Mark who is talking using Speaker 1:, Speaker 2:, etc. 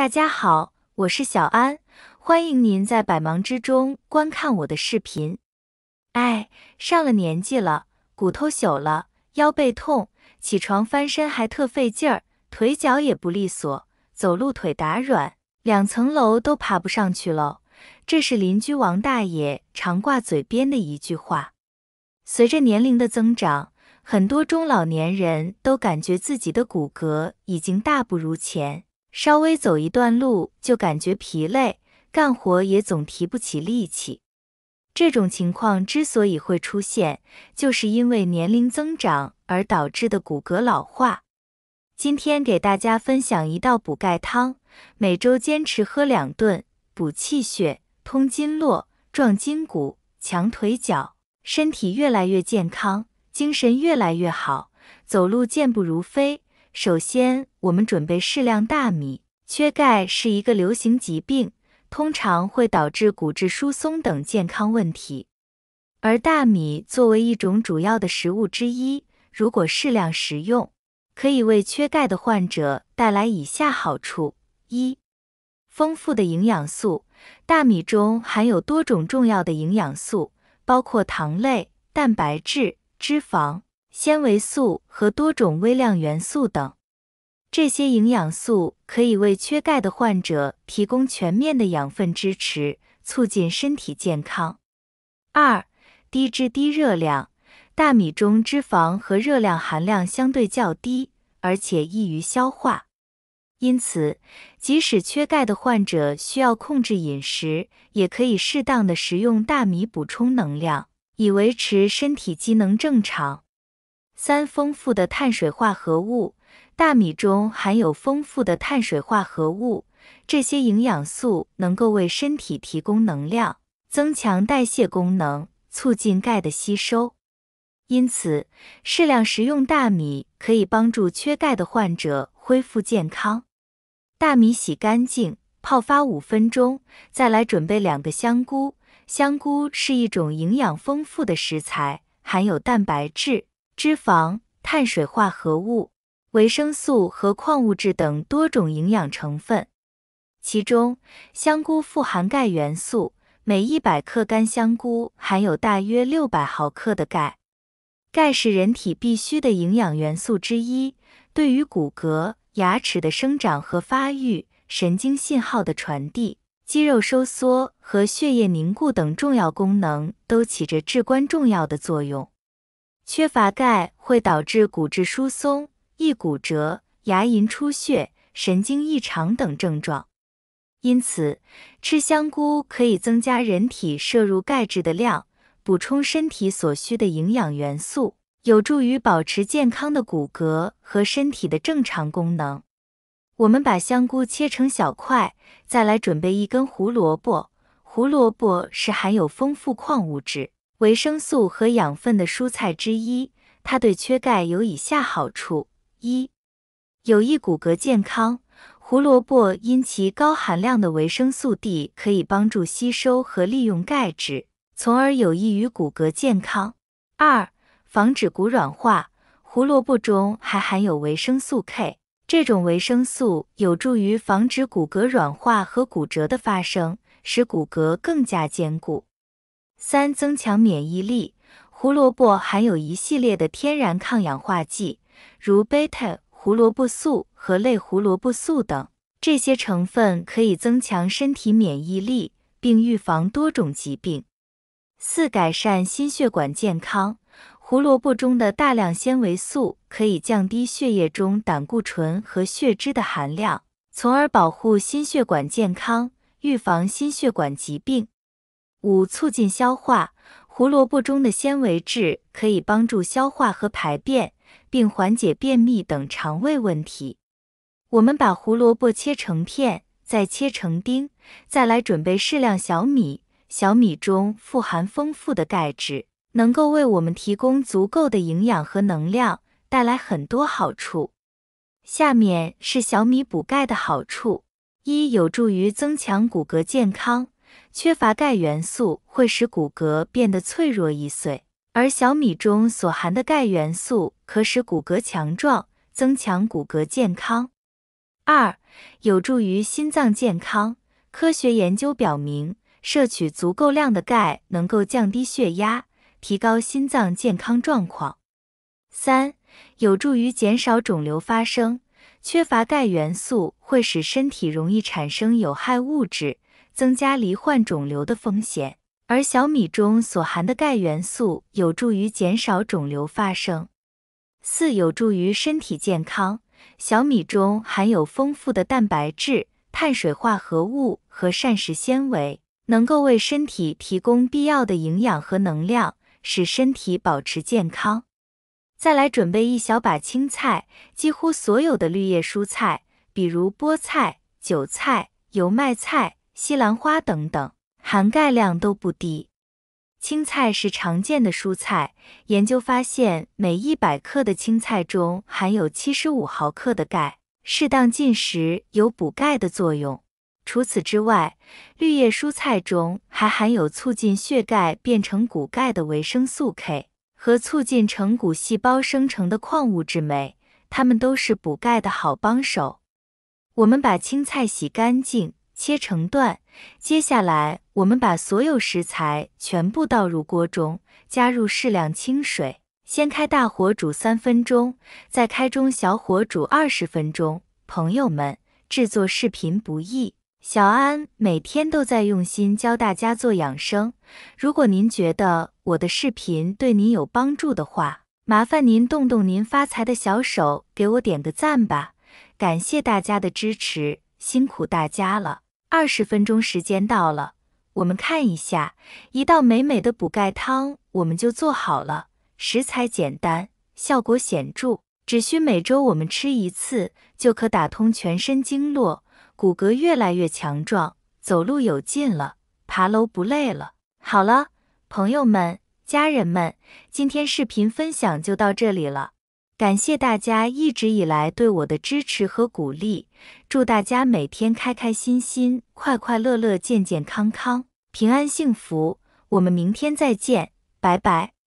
Speaker 1: 大家好，我是小安，欢迎您在百忙之中观看我的视频。哎，上了年纪了，骨头朽了，腰背痛，起床翻身还特费劲儿，腿脚也不利索，走路腿打软，两层楼都爬不上去喽。这是邻居王大爷常挂嘴边的一句话。随着年龄的增长，很多中老年人都感觉自己的骨骼已经大不如前。稍微走一段路就感觉疲累，干活也总提不起力气。这种情况之所以会出现，就是因为年龄增长而导致的骨骼老化。今天给大家分享一道补钙汤，每周坚持喝两顿，补气血、通经络、壮筋骨、强腿脚，身体越来越健康，精神越来越好，走路健步如飞。首先，我们准备适量大米。缺钙是一个流行疾病，通常会导致骨质疏松等健康问题。而大米作为一种主要的食物之一，如果适量食用，可以为缺钙的患者带来以下好处：一、丰富的营养素。大米中含有多种重要的营养素，包括糖类、蛋白质、脂肪。纤维素和多种微量元素等，这些营养素可以为缺钙的患者提供全面的养分支持，促进身体健康。二，低脂低热量，大米中脂肪和热量含量相对较低，而且易于消化，因此即使缺钙的患者需要控制饮食，也可以适当的食用大米补充能量，以维持身体机能正常。三丰富的碳水化合物，大米中含有丰富的碳水化合物，这些营养素能够为身体提供能量，增强代谢功能，促进钙的吸收。因此，适量食用大米可以帮助缺钙的患者恢复健康。大米洗干净，泡发五分钟，再来准备两个香菇。香菇是一种营养丰富的食材，含有蛋白质。脂肪、碳水化合物、维生素和矿物质等多种营养成分。其中，香菇富含钙元素，每100克干香菇含有大约600毫克的钙。钙是人体必需的营养元素之一，对于骨骼、牙齿的生长和发育，神经信号的传递，肌肉收缩和血液凝固等重要功能都起着至关重要的作用。缺乏钙会导致骨质疏松、易骨折、牙龈出血、神经异常等症状。因此，吃香菇可以增加人体摄入钙质的量，补充身体所需的营养元素，有助于保持健康的骨骼和身体的正常功能。我们把香菇切成小块，再来准备一根胡萝卜。胡萝卜是含有丰富矿物质。维生素和养分的蔬菜之一，它对缺钙有以下好处：一、有益骨骼健康。胡萝卜因其高含量的维生素 D，可以帮助吸收和利用钙质，从而有益于骨骼健康。二、防止骨软化。胡萝卜中还含有维生素 K，这种维生素有助于防止骨骼软化和骨折的发生，使骨骼更加坚固。三、增强免疫力。胡萝卜含有一系列的天然抗氧化剂，如贝塔胡萝卜素和类胡萝卜素等，这些成分可以增强身体免疫力，并预防多种疾病。四、改善心血管健康。胡萝卜中的大量纤维素可以降低血液中胆固醇和血脂的含量，从而保护心血管健康，预防心血管疾病。五、促进消化。胡萝卜中的纤维质可以帮助消化和排便，并缓解便秘等肠胃问题。我们把胡萝卜切成片，再切成丁，再来准备适量小米。小米中富含丰富的钙质，能够为我们提供足够的营养和能量，带来很多好处。下面是小米补钙的好处：一、有助于增强骨骼健康。缺乏钙元素会使骨骼变得脆弱易碎，而小米中所含的钙元素可使骨骼强壮，增强骨骼健康。二，有助于心脏健康。科学研究表明，摄取足够量的钙能够降低血压，提高心脏健康状况。三，有助于减少肿瘤发生。缺乏钙元素会使身体容易产生有害物质。增加罹患肿瘤的风险，而小米中所含的钙元素有助于减少肿瘤发生。四有助于身体健康，小米中含有丰富的蛋白质、碳水化合物和膳食纤维，能够为身体提供必要的营养和能量，使身体保持健康。再来准备一小把青菜，几乎所有的绿叶蔬菜，比如菠菜、韭菜、油麦菜。西兰花等等，含钙量都不低。青菜是常见的蔬菜，研究发现每一百克的青菜中含有七十五毫克的钙，适当进食有补钙的作用。除此之外，绿叶蔬菜中还含有促进血钙变成骨钙的维生素 K 和促进成骨细胞生成的矿物质酶，它们都是补钙的好帮手。我们把青菜洗干净。切成段，接下来我们把所有食材全部倒入锅中，加入适量清水，先开大火煮三分钟，再开中小火煮二十分钟。朋友们，制作视频不易，小安每天都在用心教大家做养生。如果您觉得我的视频对您有帮助的话，麻烦您动动您发财的小手给我点个赞吧，感谢大家的支持，辛苦大家了。二十分钟时间到了，我们看一下一道美美的补钙汤，我们就做好了。食材简单，效果显著，只需每周我们吃一次，就可打通全身经络，骨骼越来越强壮，走路有劲了，爬楼不累了。好了，朋友们、家人们，今天视频分享就到这里了。感谢大家一直以来对我的支持和鼓励，祝大家每天开开心心、快快乐乐、健健康康、平安幸福。我们明天再见，拜拜。